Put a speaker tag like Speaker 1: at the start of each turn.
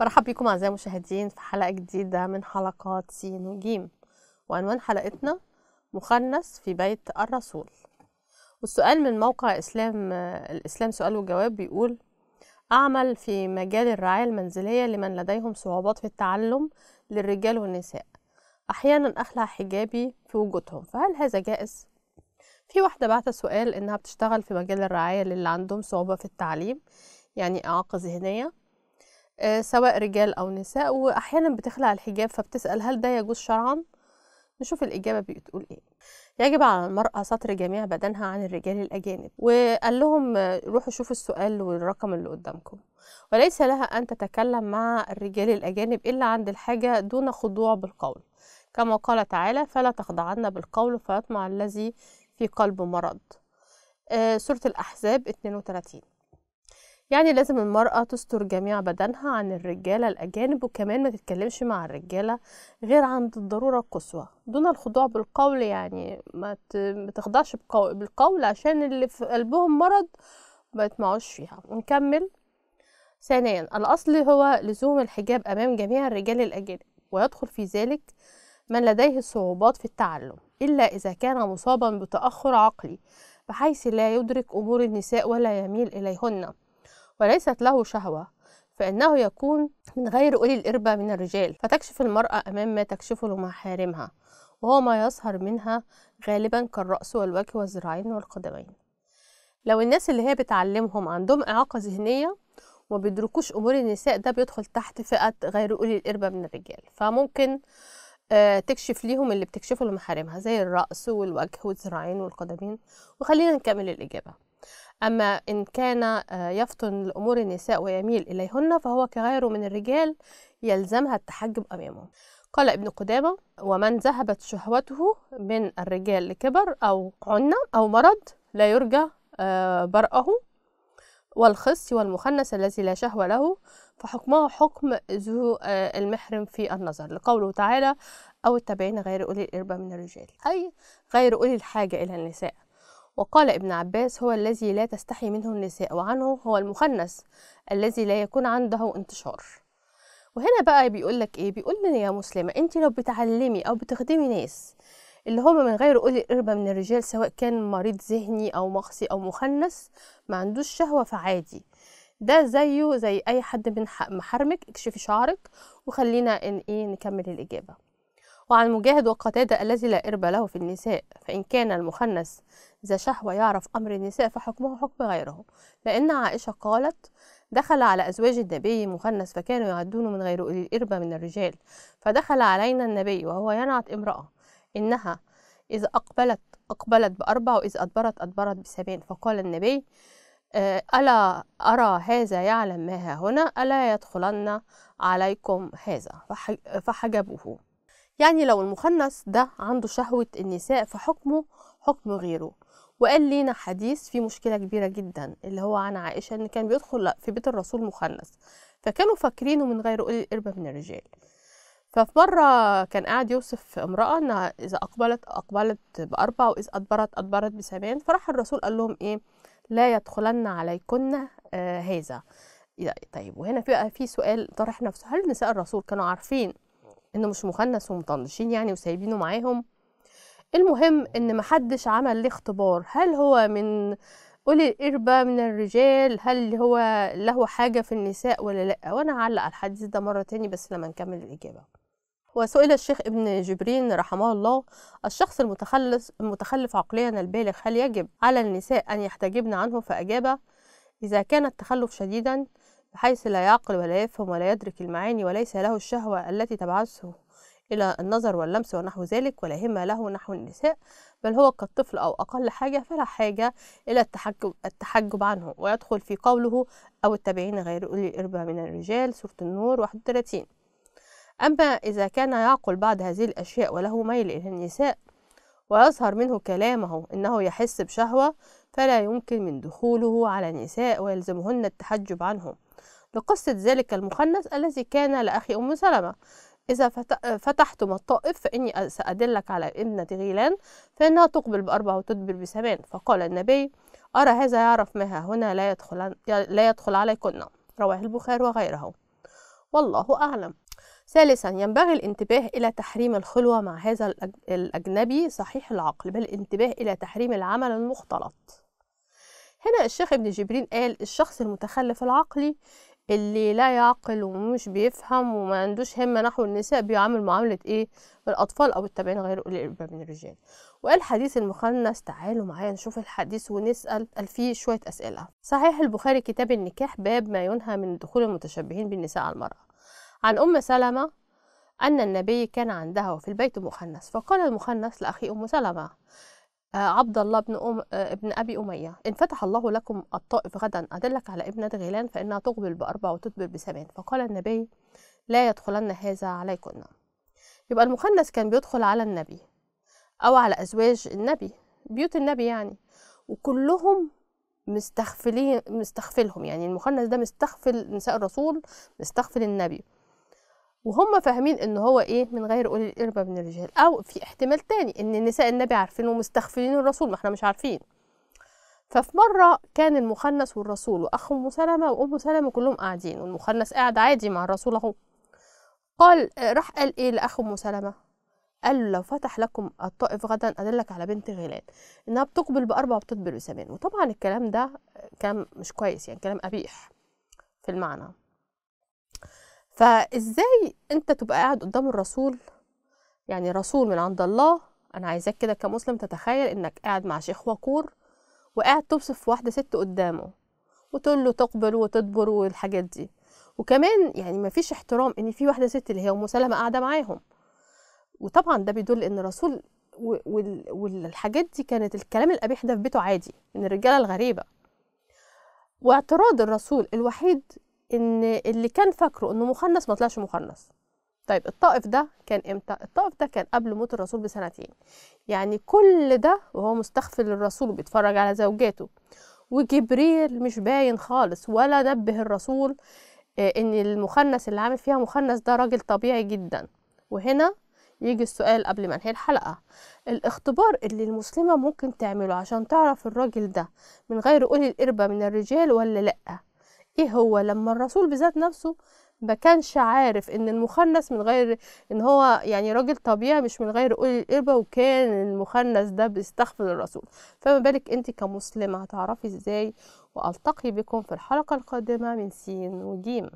Speaker 1: مرحبا بكم أعزائي المشاهدين في حلقة جديدة من حلقات س ج وعنوان حلقتنا مخنث في بيت الرسول والسؤال من موقع إسلام الإسلام سؤال وجواب بيقول أعمل في مجال الرعاية المنزلية لمن لديهم صعوبات في التعلم للرجال والنساء أحيانا أخلع حجابي في وجودهم فهل هذا جائز؟ في واحدة بعت سؤال إنها بتشتغل في مجال الرعاية للي عندهم صعوبة في التعليم يعني إعاقة ذهنية آه، سواء رجال أو نساء وأحيانا بتخلع الحجاب فبتسأل هل ده يجوز شرعا؟ نشوف الإجابة بتقول إيه يجب على المرأة ستر جميع بدنها عن الرجال الأجانب وقال لهم روحوا شوفوا السؤال والرقم اللي قدامكم وليس لها أن تتكلم مع الرجال الأجانب إلا عند الحاجة دون خضوع بالقول كما قال تعالى فلا تخضعن بالقول فيطمع الذي في قلب مرض آه، سورة الأحزاب 32 يعني لازم المرأة تستر جميع بدنها عن الرجالة الأجانب وكمان ما تتكلمش مع الرجالة غير عند الضرورة القصوى دون الخضوع بالقول يعني ما تخضعش بالقول عشان اللي في قلبهم مرض ما يطمعوش فيها ونكمل ثانيا الأصل هو لزوم الحجاب أمام جميع الرجال الأجانب ويدخل في ذلك من لديه صعوبات في التعلم إلا إذا كان مصابا بتأخر عقلي بحيث لا يدرك أمور النساء ولا يميل إليهن وليست له شهوة فإنه يكون من غير أولي الإربة من الرجال فتكشف المرأة أمام ما تكشفه محارمها وهو ما يظهر منها غالبا كالرأس والوجه والذراعين والقدمين لو الناس اللي هي بتعلمهم عندهم إعاقة ذهنية وما بيدركوش أمور النساء ده بيدخل تحت فئة غير أولي الإربة من الرجال فممكن آه، تكشف ليهم اللي بتكشفه لمحارمها زي الرأس والوجه والذراعين والقدمين وخلينا نكمل الإجابة أما إن كان آه، يفطن لأمور النساء ويميل إليهن فهو كغيره من الرجال يلزمها التحجب أمامه قال ابن قدامة ومن ذهبت شهوته من الرجال لكبر أو عنا أو مرض لا يرجى آه، برأه والخص والمخنث الذي لا شهوة له فحكمه حكم ذو آه، المحرم في النظر لقوله تعالى أو التابعين غير أولي الإربة من الرجال أي غير أولي الحاجة إلى النساء وقال ابن عباس هو الذي لا تستحي منه النساء وعنه هو المخنث الذي لا يكون عنده انتشار وهنا بقى بيقول لك ايه بيقول لنا يا مسلمه انت لو بتعلمي او بتخدمي ناس اللي هم من غير قولي قربة من الرجال سواء كان مريض ذهني او مخصي او مخنث ما عندوش شهوه فعادي ده زيه زي اي حد من محرمك اكشفي شعرك وخلينا ان ايه نكمل الاجابه وعن مجاهد وقتادة الذي لا إرب له في النساء فإن كان المخنث ذا شهوة يعرف أمر النساء فحكمه حكم غيره لأن عائشة قالت دخل على أزواج النبي مخنث فكانوا يعدون من غير أولي الإربة من الرجال فدخل علينا النبي وهو ينعت امرأة إنها إذا أقبلت أقبلت بأربع وإذا أدبرت أدبرت بسبعين فقال النبي آه، ألا أرى هذا يعلم ما هنا ألا يدخلن عليكم هذا فحجبوه يعني لو المخنث ده عنده شهوة النساء فحكمه حكم غيره وقال لينا حديث في مشكلة كبيرة جدا اللي هو عن عائشة إن كان بيدخل في بيت الرسول مخنث فكانوا فاكرينه من غير أولي القربة من الرجال ففي مرة كان قاعد يوصف امرأة إنها إذا أقبلت أقبلت بأربع وإذا أدبرت أدبرت بثمان فراح الرسول قال لهم إيه لا يدخلن عليكن آه هذا طيب وهنا في سؤال طرح نفسه هل نساء الرسول كانوا عارفين انه مش مخنث ومطنشين يعني وسايبينه معاهم المهم ان محدش عمل ليه اختبار هل هو من أولي القربة من الرجال هل هو له حاجة في النساء ولا لأ وأنا هعلق على الحديث ده مرة تاني بس لما نكمل الإجابة وسئل الشيخ ابن جبرين رحمه الله الشخص المتخلص المتخلف عقليا البالغ هل يجب على النساء أن يحتجبن عنه فأجاب إذا كان التخلف شديدا بحيث لا يعقل ولا يفهم ولا يدرك المعاني وليس له الشهوة التي تبعثه إلى النظر واللمس ونحو ذلك ولا هم له نحو النساء بل هو كالطفل أو أقل حاجة فلا حاجة إلى التحجب, التحجب عنه ويدخل في قوله أو التابعين غير أولي الإربة من الرجال سورة النور 31 أما إذا كان يعقل بعض هذه الأشياء وله ميل إلى النساء ويظهر منه كلامه إنه يحس بشهوة فلا يمكن من دخوله على النساء ويلزمهن التحجب عنهم لقصة ذلك المخنث الذي كان لأخي أم سلمة إذا فتحتم الطائف فإني سأدلك على ابنة غيلان فإنها تقبل بأربع وتدبر بثمان فقال النبي أرى هذا يعرف ما هنا لا يدخل, لا يدخل عليكن رواه البخاري وغيره والله أعلم ثالثا ينبغي الانتباه إلى تحريم الخلوة مع هذا الأجنبي صحيح العقل بل الانتباه إلى تحريم العمل المختلط هنا الشيخ ابن جبرين قال الشخص المتخلف العقلي اللي لا يعقل ومش بيفهم وما عندوش همة نحو النساء بيعامل معاملة ايه الأطفال أو التابعين غير أولي الإربة من الرجال وقال حديث المخنث تعالوا معايا نشوف الحديث ونسأل فيه شوية أسئلة صحيح البخاري كتاب النكاح باب ما ينهى من دخول المتشبهين بالنساء على المرأة عن أم سلمة أن النبي كان عندها وفي البيت مخنث فقال المخنث لأخي أم سلمة آه، عبد الله بن أم... آه، ابن أبي أمية إن فتح الله لكم الطائف غدا أدلك على ابنة غيلان فإنها تقبل بأربع وتدبر بثمان فقال النبي لا يدخلن هذا عليكن يبقى المخنث كان بيدخل على النبي أو على أزواج النبي بيوت النبي يعني وكلهم مستخفلين مستخفلهم يعني المخنث ده مستخفل نساء الرسول مستخفل النبي وهم فاهمين ان هو ايه من غير اولي القربه من الرجال او في احتمال تاني ان نساء النبي عارفين ومستخفين الرسول ما احنا مش عارفين ففي مرة كان المخنث والرسول وأخ أم سلمة وأم سلمة كلهم قاعدين والمخنث قاعد عادي مع الرسول أهو قال راح قال إيه لأخ أم سلمة قال له لو فتح لكم الطائف غدا أدلك على بنت غيلان إنها بتقبل بأربع وبتدبر بثمان وطبعا الكلام ده كلام مش كويس يعني كلام قبيح في المعنى فازاي انت تبقى قاعد قدام الرسول يعني رسول من عند الله انا عايزاك كده كمسلم تتخيل انك قاعد مع شيخ وقور وقاعد تبصف واحده ست قدامه وتقول له تقبل وتدبر والحاجات دي وكمان يعني ما فيش احترام ان في واحده ست اللي هي ام سلمه قاعده معاهم وطبعا ده بيدل ان الرسول والحاجات دي كانت الكلام القبيح ده في بيته عادي من الرجاله الغريبه واعتراض الرسول الوحيد ان اللي كان فاكره انه مخنث ما طلعش مخنث طيب الطائف ده كان امتى الطائف ده كان قبل موت الرسول بسنتين يعني كل ده وهو مستخفي للرسول وبيتفرج على زوجاته وجبريل مش باين خالص ولا نبه الرسول آه، ان المخنث اللي عامل فيها مخنث ده راجل طبيعي جدا وهنا يجي السؤال قبل ما انهي الحلقه الاختبار اللي المسلمه ممكن تعمله عشان تعرف الراجل ده من غير قول القربه من الرجال ولا لا ايه هو لما الرسول بذات نفسه ما كانش عارف ان المخنث من غير ان هو يعني راجل طبيعي مش من غير قول الاربه وكان المخنث ده بيستغفر الرسول فما بالك انت كمسلمه هتعرفي ازاي والتقي بكم في الحلقه القادمه من سين وجيم